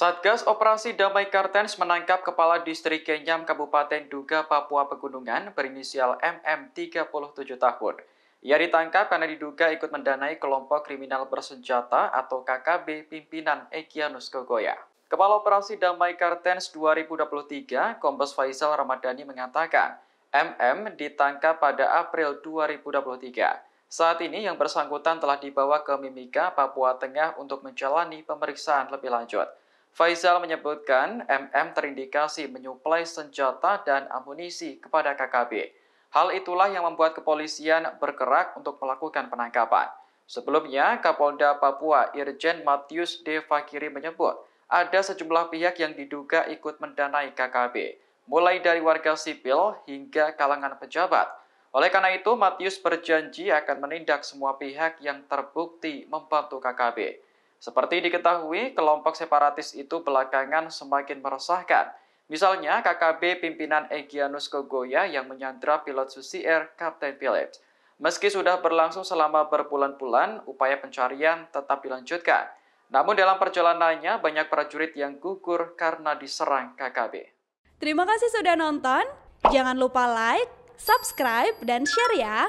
Satgas Operasi Damai Kartens menangkap Kepala Distrik Kenyam Kabupaten Duga, Papua Pegunungan berinisial MM 37 tahun. Ia ditangkap karena diduga ikut mendanai kelompok kriminal bersenjata atau KKB pimpinan Ekianus Kogoya. Kepala Operasi Damai Kartens 2023, Kombes Faisal Ramadhani mengatakan, MM ditangkap pada April 2023. Saat ini yang bersangkutan telah dibawa ke Mimika, Papua Tengah untuk menjalani pemeriksaan lebih lanjut. Faisal menyebutkan MM terindikasi menyuplai senjata dan amunisi kepada KKB. Hal itulah yang membuat kepolisian bergerak untuk melakukan penangkapan. Sebelumnya, Kapolda Papua Irjen Matius Devakiri Fakiri menyebut ada sejumlah pihak yang diduga ikut mendanai KKB, mulai dari warga sipil hingga kalangan pejabat. Oleh karena itu, Matius berjanji akan menindak semua pihak yang terbukti membantu KKB. Seperti diketahui, kelompok separatis itu belakangan semakin meresahkan. Misalnya, KKB pimpinan Egyanus Kogoya yang menyandra pilot Susi Air, Kapten Phillips. Meski sudah berlangsung selama berbulan-bulan, upaya pencarian tetap dilanjutkan. Namun dalam perjalanannya, banyak prajurit yang gugur karena diserang KKB. Terima kasih sudah nonton. Jangan lupa like, subscribe, dan share ya!